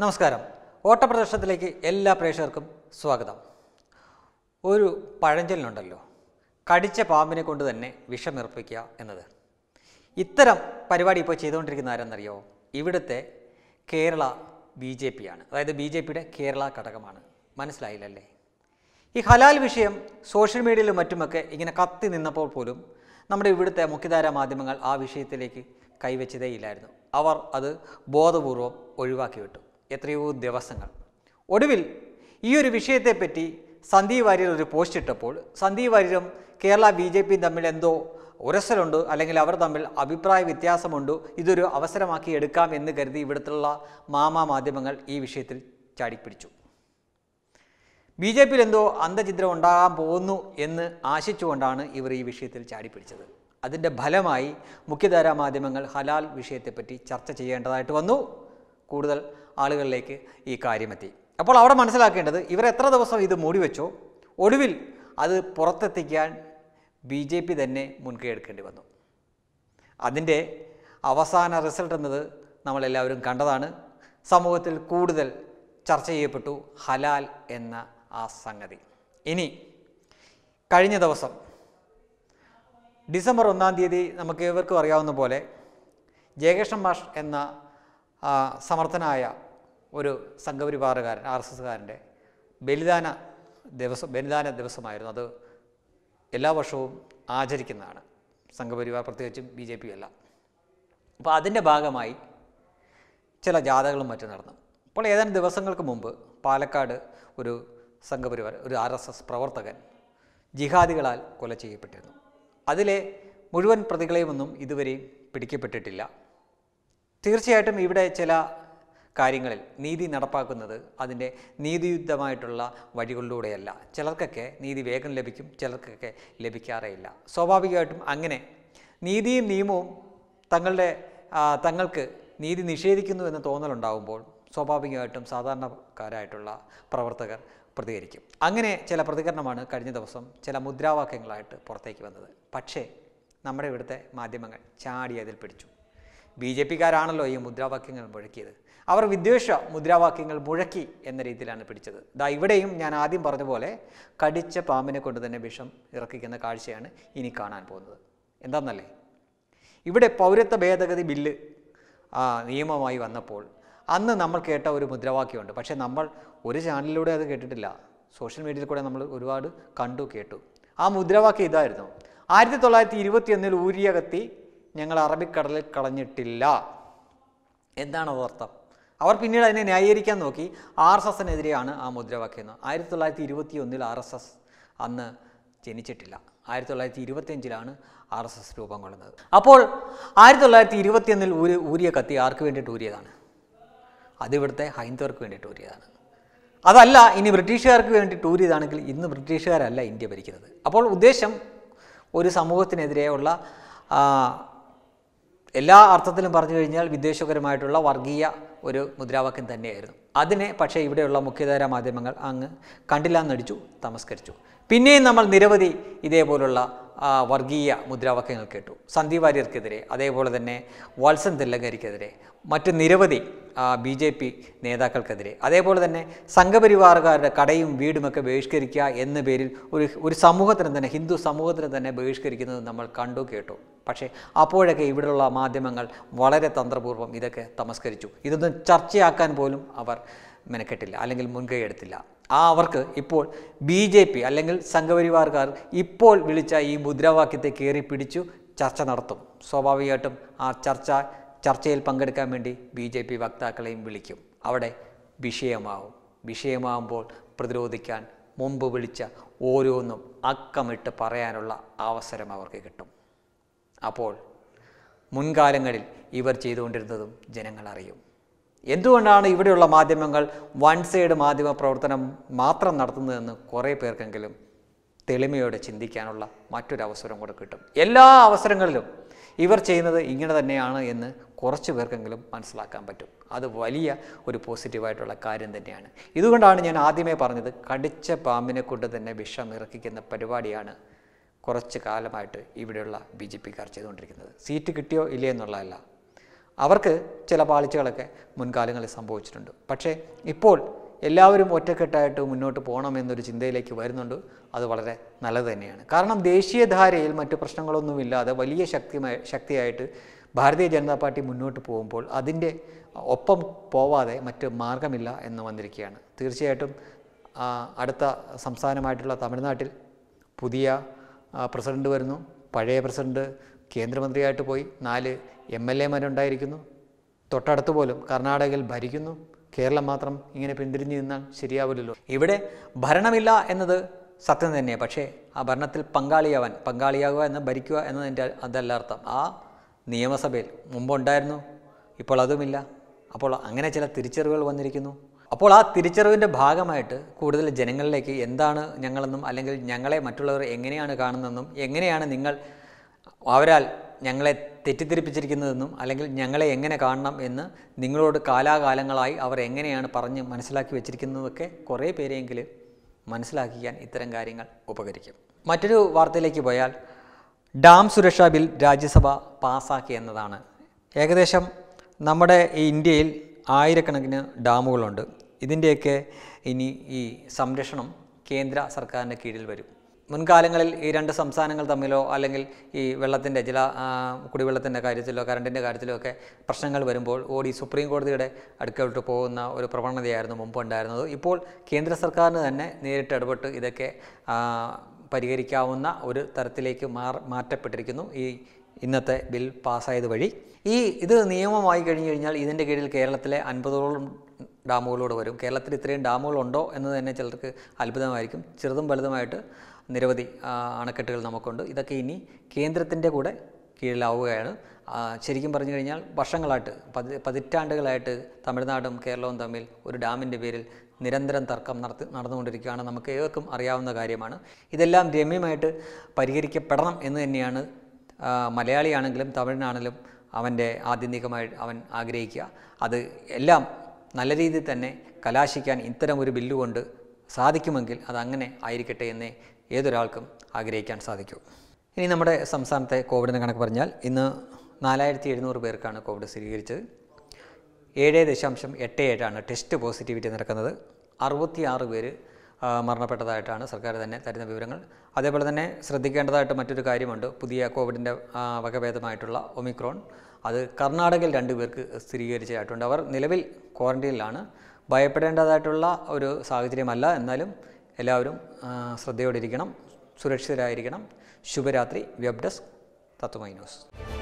നമസ്കാരം ഓട്ടപ്രദർശനത്തിലേക്ക് എല്ലാ പ്രേക്ഷകർക്കും സ്വാഗതം ഒരു പഴഞ്ചൊല്ലുണ്ടല്ലോ കടിച്ച പാമ്പിനെ കൊണ്ട് തന്നെ വിഷമിറപ്പിക്കുക എന്നത് ഇത്തരം പരിപാടി ഇപ്പോൾ ചെയ്തുകൊണ്ടിരിക്കുന്ന ആരെന്നറിയോ ഇവിടുത്തെ കേരള ബി ജെ പിയാണ് അതായത് ബി ജെ പിയുടെ കേരള ഘടകമാണ് മനസ്സിലായില്ലല്ലേ ഈ ഹലാൽ വിഷയം സോഷ്യൽ മീഡിയയിലും മറ്റുമൊക്കെ ഇങ്ങനെ കത്തി നിന്നപ്പോൾ പോലും നമ്മുടെ ഇവിടുത്തെ മുഖ്യധാര മാധ്യമങ്ങൾ ആ വിഷയത്തിലേക്ക് കൈവച്ചതേയില്ലായിരുന്നു അവർ അത് ബോധപൂർവം ഒഴിവാക്കി വിട്ടു എത്രയോ ദിവസങ്ങൾ ഒടുവിൽ ഈ ഒരു വിഷയത്തെപ്പറ്റി സന്ദീപ് വാര്യർ ഒരു പോസ്റ്റ് ഇട്ടപ്പോൾ സന്ദീപ് വാര്യരും കേരള ബി ജെ പിയും തമ്മിൽ എന്തോ ഉരസലുണ്ട് അല്ലെങ്കിൽ അവർ തമ്മിൽ അഭിപ്രായ വ്യത്യാസമുണ്ട് ഇതൊരു അവസരമാക്കി എടുക്കാം എന്ന് കരുതി ഇവിടുത്തുള്ള മാമാ മാധ്യമങ്ങൾ ഈ വിഷയത്തിൽ ചാടിപ്പിടിച്ചു ബി ജെ പിയിൽ എന്തോ അന്ധചിത്രം ഉണ്ടാകാൻ പോകുന്നു എന്ന് ആശിച്ചുകൊണ്ടാണ് ഇവർ ഈ വിഷയത്തിൽ ചാടിപ്പിടിച്ചത് അതിൻ്റെ ഫലമായി മുഖ്യധാരാ മാധ്യമങ്ങൾ ഹലാൽ വിഷയത്തെപ്പറ്റി ചർച്ച ചെയ്യേണ്ടതായിട്ട് വന്നു കൂടുതൽ ആളുകളിലേക്ക് ഈ കാര്യമെത്തി അപ്പോൾ അവിടെ മനസ്സിലാക്കേണ്ടത് ഇവർ എത്ര ദിവസം ഇത് വെച്ചോ ഒടുവിൽ അത് പുറത്തെത്തിക്കാൻ ബി ജെ പി തന്നെ മുൻകൈ എടുക്കേണ്ടി വന്നു അതിൻ്റെ അവസാന റിസൾട്ട് എന്നത് നമ്മളെല്ലാവരും കണ്ടതാണ് സമൂഹത്തിൽ കൂടുതൽ ചർച്ച ചെയ്യപ്പെട്ടു ഹലാൽ എന്ന ആ സംഗതി ഇനി കഴിഞ്ഞ ദിവസം ഡിസംബർ ഒന്നാം തീയതി നമുക്ക് ഇവർക്കും അറിയാവുന്ന പോലെ ജയകൃഷ്ണൻ മാഷ് എന്ന സമർത്ഥനായ ഒരു സംഘപരിവാറുകാരൻ ആർ എസ് എസ്സുകാരൻ്റെ ബലിദാന ദിവസം ബലിദാന ദിവസമായിരുന്നു അത് എല്ലാ വർഷവും ആചരിക്കുന്നതാണ് സംഘപരിവാർ പ്രത്യേകിച്ചും ബി ജെ പി അല്ല അപ്പോൾ അതിൻ്റെ ഭാഗമായി ചില ജാഥകളും മറ്റും നടന്നു അപ്പോൾ ഏതാനും ദിവസങ്ങൾക്ക് മുമ്പ് പാലക്കാട് ഒരു സംഘപരിവാർ ഒരു ആർ എസ് എസ് പ്രവർത്തകൻ ജിഹാദികളാൽ കൊല ചെയ്യപ്പെട്ടിരുന്നു അതിലെ മുഴുവൻ പ്രതികളെയുമൊന്നും ഇതുവരെയും പിടിക്കപ്പെട്ടിട്ടില്ല തീർച്ചയായിട്ടും ഇവിടെ ചില കാര്യങ്ങളിൽ നീതി നടപ്പാക്കുന്നത് അതിൻ്റെ നീതിയുദ്ധമായിട്ടുള്ള വഴികളിലൂടെയല്ല ചിലർക്കൊക്കെ നീതി വേഗം ലഭിക്കും ചിലർക്കൊക്കെ ലഭിക്കാറേയില്ല സ്വാഭാവികമായിട്ടും അങ്ങനെ നീതിയും നിയമവും തങ്ങളുടെ തങ്ങൾക്ക് നീതി നിഷേധിക്കുന്നു എന്ന തോന്നലുണ്ടാകുമ്പോൾ സ്വാഭാവികമായിട്ടും സാധാരണക്കാരായിട്ടുള്ള പ്രവർത്തകർ പ്രതികരിക്കും അങ്ങനെ ചില പ്രതികരണമാണ് കഴിഞ്ഞ ദിവസം ചില മുദ്രാവാക്യങ്ങളായിട്ട് പുറത്തേക്ക് വന്നത് പക്ഷേ നമ്മുടെ ഇവിടുത്തെ മാധ്യമങ്ങൾ ചാടി അതിൽ പിടിച്ചു ബി ജെ പിക്കാരാണല്ലോ ഈ മുദ്രാവാക്യങ്ങൾ മുഴക്കിയത് അവർ വിദ്വേഷ മുദ്രാവാക്യങ്ങൾ മുഴക്കി എന്ന രീതിയിലാണ് പിടിച്ചത് ദാ ഇവിടെയും ഞാൻ ആദ്യം പറഞ്ഞ പോലെ കടിച്ച പാമ്പിനെ കൊണ്ട് തന്നെ വിഷം ഇറക്കിക്കുന്ന കാഴ്ചയാണ് ഇനി കാണാൻ പോകുന്നത് എന്താണെന്നല്ലേ ഇവിടെ പൗരത്വ ഭേദഗതി ബില്ല് നിയമമായി വന്നപ്പോൾ അന്ന് നമ്മൾ കേട്ട ഒരു മുദ്രാവാക്യമുണ്ട് പക്ഷേ നമ്മൾ ഒരു ചാനലിലൂടെ അത് കേട്ടിട്ടില്ല സോഷ്യൽ മീഡിയയിൽ കൂടെ നമ്മൾ ഒരുപാട് കണ്ടു കേട്ടു ആ മുദ്രാവാക്യം ഇതായിരുന്നു ആയിരത്തി തൊള്ളായിരത്തി ഇരുപത്തിയൊന്നിൽ ഊരിയകത്തി ഞങ്ങൾ അറബിക്കടലിൽ കളഞ്ഞിട്ടില്ല എന്താണ് അതർത്ഥം അവർ പിന്നീട് അതിനെ ന്യായീകരിക്കാൻ നോക്കി ആർ എസ് എസിനെതിരെയാണ് ആ മുദ്രാവാക്യം ആയിരത്തി തൊള്ളായിരത്തി ഇരുപത്തി ഒന്നിൽ ആർ എസ് എസ് അന്ന് ജനിച്ചിട്ടില്ല ആയിരത്തി തൊള്ളായിരത്തി ഇരുപത്തിയഞ്ചിലാണ് ആർ എസ് എസ് രൂപം കൊള്ളുന്നത് അപ്പോൾ ആയിരത്തി തൊള്ളായിരത്തി ഇരുപത്തിയൊന്നിൽ ഊരി ഊരിയ കത്തി ആർക്ക് വേണ്ടിയിട്ട് ഊരിയതാണ് അതിവിടുത്തെ ഹൈന്ദവർക്ക് വേണ്ടിയിട്ട് ഊരിയതാണ് അതല്ല ഇനി ബ്രിട്ടീഷുകാർക്ക് വേണ്ടിയിട്ട് ഊരിയതാണെങ്കിൽ ഇന്ന് ബ്രിട്ടീഷുകാരല്ല ഇന്ത്യ ഭരിക്കുന്നത് അപ്പോൾ ഉദ്ദേശം ഒരു സമൂഹത്തിനെതിരെയുള്ള എല്ലാ അർത്ഥത്തിലും പറഞ്ഞു കഴിഞ്ഞാൽ വിദ്വേഷകരമായിട്ടുള്ള വർഗീയ ഒരു മുദ്രാവാക്യം തന്നെയായിരുന്നു അതിനെ പക്ഷേ ഇവിടെയുള്ള മുഖ്യധാര മാധ്യമങ്ങൾ അങ്ങ് കണ്ടില്ലാന്നടിച്ചു തമസ്കരിച്ചു പിന്നെയും നമ്മൾ നിരവധി ഇതേപോലുള്ള വർഗീയ മുദ്രാവാക്യങ്ങൾ കേട്ടു സന്ദീപ് വാര്യർക്കെതിരെ അതേപോലെ തന്നെ വത്സൻ തെല്ലങ്കരിക്കെതിരെ മറ്റ് നിരവധി ബി ജെ പി നേതാക്കൾക്കെതിരെ അതേപോലെ തന്നെ സംഘപരിവാറുകാരുടെ കടയും വീടുമൊക്കെ ബഹിഷ്കരിക്കുക എന്ന പേരിൽ ഒരു ഒരു സമൂഹത്തിന് തന്നെ ഹിന്ദു സമൂഹത്തിന് തന്നെ ബഹിഷ്കരിക്കുന്നത് നമ്മൾ കണ്ടു കേട്ടു പക്ഷേ അപ്പോഴൊക്കെ ഇവിടെയുള്ള മാധ്യമങ്ങൾ വളരെ തന്ത്രപൂർവ്വം ഇതൊക്കെ തമസ്കരിച്ചു ഇതൊന്നും ചർച്ചയാക്കാൻ പോലും അവർ മെനക്കെട്ടില്ല അല്ലെങ്കിൽ മുൻകൈ ആ അവർക്ക് ഇപ്പോൾ ബി ജെ പി അല്ലെങ്കിൽ സംഘപരിവാർക്കാർ ഇപ്പോൾ വിളിച്ച ഈ മുദ്രാവാക്യത്തെ കയറി പിടിച്ചു ചർച്ച നടത്തും സ്വാഭാവികമായിട്ടും ആ ചർച്ച ചർച്ചയിൽ പങ്കെടുക്കാൻ വേണ്ടി ബി ജെ പി വക്താക്കളെയും വിളിക്കും അവിടെ വിഷയമാവും വിഷയമാകുമ്പോൾ പ്രതിരോധിക്കാൻ മുമ്പ് വിളിച്ച ഓരോന്നും അക്കമിട്ട് പറയാനുള്ള അവസരം അവർക്ക് കിട്ടും അപ്പോൾ മുൻകാലങ്ങളിൽ ഇവർ ചെയ്തുകൊണ്ടിരുന്നതും ജനങ്ങൾ അറിയും എന്തുകൊണ്ടാണ് ഇവിടെയുള്ള മാധ്യമങ്ങൾ വൺ സൈഡ് മാധ്യമ പ്രവർത്തനം മാത്രം നടത്തുന്നതെന്ന് കുറേ പേർക്കെങ്കിലും തെളിമയോടെ ചിന്തിക്കാനുള്ള മറ്റൊരു അവസരം കൂടെ കിട്ടും എല്ലാ അവസരങ്ങളിലും ഇവർ ചെയ്യുന്നത് ഇങ്ങനെ തന്നെയാണ് എന്ന് കുറച്ച് പേർക്കെങ്കിലും മനസ്സിലാക്കാൻ പറ്റും അത് വലിയ ഒരു പോസിറ്റീവായിട്ടുള്ള കാര്യം തന്നെയാണ് ഇതുകൊണ്ടാണ് ഞാൻ ആദ്യമേ പറഞ്ഞത് കടിച്ച പാമ്പിനെ കൊണ്ട് തന്നെ വിഷം ഇറക്കിക്കുന്ന പരിപാടിയാണ് കുറച്ച് കാലമായിട്ട് ഇവിടെയുള്ള ബി ജെ കാർ ചെയ്തുകൊണ്ടിരിക്കുന്നത് സീറ്റ് കിട്ടിയോ ഇല്ലേ എന്നുള്ളതല്ല അവർക്ക് ചില പാളിച്ചകളൊക്കെ മുൻകാലങ്ങളിൽ സംഭവിച്ചിട്ടുണ്ട് പക്ഷേ ഇപ്പോൾ എല്ലാവരും ഒറ്റക്കെട്ടായിട്ട് മുന്നോട്ട് പോകണമെന്നൊരു ചിന്തയിലേക്ക് വരുന്നുണ്ട് അത് വളരെ നല്ലത് തന്നെയാണ് കാരണം ദേശീയധാരയിൽ മറ്റു പ്രശ്നങ്ങളൊന്നുമില്ലാതെ വലിയ ശക്തിമായി ശക്തിയായിട്ട് ഭാരതീയ ജനതാ പാർട്ടി മുന്നോട്ട് പോകുമ്പോൾ അതിൻ്റെ ഒപ്പം പോവാതെ മറ്റ് മാർഗമില്ല എന്ന് വന്നിരിക്കുകയാണ് തീർച്ചയായിട്ടും അടുത്ത സംസ്ഥാനമായിട്ടുള്ള തമിഴ്നാട്ടിൽ പുതിയ പ്രസിഡന്റ് വരുന്നു പഴയ പ്രസിഡന്റ് കേന്ദ്രമന്ത്രിയായിട്ട് പോയി നാല് എം എൽ എമാരുണ്ടായിരിക്കുന്നു തൊട്ടടുത്ത് പോലും കർണാടകയിൽ ഭരിക്കുന്നു കേരളം മാത്രം ഇങ്ങനെ പിന്തിരിഞ്ഞു നിന്നാൽ ശരിയാവില്ലല്ലോ ഇവിടെ ഭരണമില്ല എന്നത് സത്യം തന്നെയാണ് പക്ഷേ ആ ഭരണത്തിൽ പങ്കാളിയാവാൻ പങ്കാളിയാകുക എന്ന് ഭരിക്കുക എന്നതിൻ്റെ അതല്ല അർത്ഥം ആ നിയമസഭയിൽ മുമ്പുണ്ടായിരുന്നു ഇപ്പോൾ അതുമില്ല അപ്പോൾ അങ്ങനെ ചില തിരിച്ചറിവുകൾ വന്നിരിക്കുന്നു അപ്പോൾ ആ തിരിച്ചറിവിൻ്റെ ഭാഗമായിട്ട് കൂടുതൽ ജനങ്ങളിലേക്ക് എന്താണ് ഞങ്ങളെന്നും അല്ലെങ്കിൽ ഞങ്ങളെ മറ്റുള്ളവർ എങ്ങനെയാണ് കാണുന്നതെന്നും എങ്ങനെയാണ് നിങ്ങൾ അവരാൽ ഞങ്ങളെ തെറ്റിദ്ധരിപ്പിച്ചിരിക്കുന്നതെന്നും അല്ലെങ്കിൽ ഞങ്ങളെ എങ്ങനെ കാണണം എന്ന് നിങ്ങളോട് കാലാകാലങ്ങളായി അവർ എങ്ങനെയാണ് പറഞ്ഞ് മനസ്സിലാക്കി വെച്ചിരിക്കുന്നതൊക്കെ കുറേ പേരെയെങ്കിലും മനസ്സിലാക്കിക്കാൻ ഇത്തരം കാര്യങ്ങൾ ഉപകരിക്കും മറ്റൊരു വാർത്തയിലേക്ക് പോയാൽ ഡാം സുരക്ഷാ ബിൽ രാജ്യസഭ പാസാക്കി എന്നതാണ് ഏകദേശം നമ്മുടെ ഈ ഇന്ത്യയിൽ ആയിരക്കണക്കിന് ഡാമുകളുണ്ട് ഇതിൻ്റെയൊക്കെ ഇനി ഈ സംരക്ഷണം കേന്ദ്ര സർക്കാരിൻ്റെ കീഴിൽ വരും മുൻകാലങ്ങളിൽ ഈ രണ്ട് സംസ്ഥാനങ്ങൾ തമ്മിലോ അല്ലെങ്കിൽ ഈ വെള്ളത്തിൻ്റെ ജല കുടിവെള്ളത്തിൻ്റെ കാര്യത്തിലോ കറണ്ടിൻ്റെ കാര്യത്തിലോ ഒക്കെ പ്രശ്നങ്ങൾ വരുമ്പോൾ ഓടി സുപ്രീം കോടതിയുടെ അടുക്കോട്ട് പോകുന്ന ഒരു പ്രവണതയായിരുന്നു മുമ്പ് ഉണ്ടായിരുന്നത് ഇപ്പോൾ കേന്ദ്ര സർക്കാരിന് തന്നെ നേരിട്ട് ഇടപെട്ട് ഇതൊക്കെ പരിഹരിക്കാവുന്ന ഒരു തരത്തിലേക്ക് മാറ്റപ്പെട്ടിരിക്കുന്നു ഈ ഇന്നത്തെ ബിൽ പാസ്സായത് വഴി ഈ ഇത് നിയമമായി കഴിഞ്ഞു കഴിഞ്ഞാൽ ഇതിൻ്റെ കീഴിൽ കേരളത്തിലെ അൻപതോളം ഡാമുകളോട് വരും കേരളത്തിൽ ഇത്രയും ഡാമുകളുണ്ടോ എന്ന് തന്നെ ചിലർക്ക് അത്ഭുതമായിരിക്കും ചെറുതും വലുതുമായിട്ട് നിരവധി അണക്കെട്ടുകൾ നമുക്കുണ്ട് ഇതൊക്കെ ഇനി കേന്ദ്രത്തിൻ്റെ കൂടെ കീഴിലാവുകയാണ് ശരിക്കും പറഞ്ഞു കഴിഞ്ഞാൽ വർഷങ്ങളായിട്ട് പതി പതിറ്റാണ്ടുകളായിട്ട് തമിഴ്നാടും കേരളവും തമ്മിൽ ഒരു ഡാമിൻ്റെ പേരിൽ നിരന്തരം തർക്കം നടത്തി നടന്നുകൊണ്ടിരിക്കുകയാണ് നമുക്ക് ഏവർക്കും അറിയാവുന്ന കാര്യമാണ് ഇതെല്ലാം രമ്യമായിട്ട് പരിഹരിക്കപ്പെടണം എന്ന് തന്നെയാണ് മലയാളിയാണെങ്കിലും തമിഴനാണെങ്കിലും അവൻ്റെ ആത്യന്തികമായി അവൻ ആഗ്രഹിക്കുക അത് എല്ലാം നല്ല രീതിയിൽ തന്നെ കലാശിക്കാൻ ഇത്തരം ഒരു കൊണ്ട് സാധിക്കുമെങ്കിൽ അതങ്ങനെ ആയിരിക്കട്ടെ എന്ന് ഏതൊരാൾക്കും ആഗ്രഹിക്കാൻ സാധിക്കൂ ഇനി നമ്മുടെ സംസ്ഥാനത്തെ കോവിഡിന് കണക്ക് പറഞ്ഞാൽ ഇന്ന് നാലായിരത്തി എഴുന്നൂറ് പേർക്കാണ് കോവിഡ് സ്ഥിരീകരിച്ചത് ഏഴ് ദശാംശം എട്ട് ഏഴാണ് ടെസ്റ്റ് പോസിറ്റിവിറ്റി നടക്കുന്നത് അറുപത്തിയാറ് പേര് മരണപ്പെട്ടതായിട്ടാണ് സർക്കാർ തന്നെ തരുന്ന വിവരങ്ങൾ അതേപോലെ തന്നെ ശ്രദ്ധിക്കേണ്ടതായിട്ട് മറ്റൊരു കാര്യമുണ്ട് പുതിയ കോവിഡിൻ്റെ വകഭേദമായിട്ടുള്ള ഒമിക്രോൺ അത് കർണാടകയിൽ രണ്ടുപേർക്ക് സ്ഥിരീകരിച്ചതായിട്ടുണ്ട് അവർ നിലവിൽ ക്വാറന്റൈനിലാണ് ഭയപ്പെടേണ്ടതായിട്ടുള്ള ഒരു സാഹചര്യമല്ല എന്നാലും എല്ലാവരും ശ്രദ്ധയോടെ ഇരിക്കണം സുരക്ഷിതരായിരിക്കണം ശുഭരാത്രി വെബ് ഡെസ്ക് തത്വമൈ ന്യൂസ്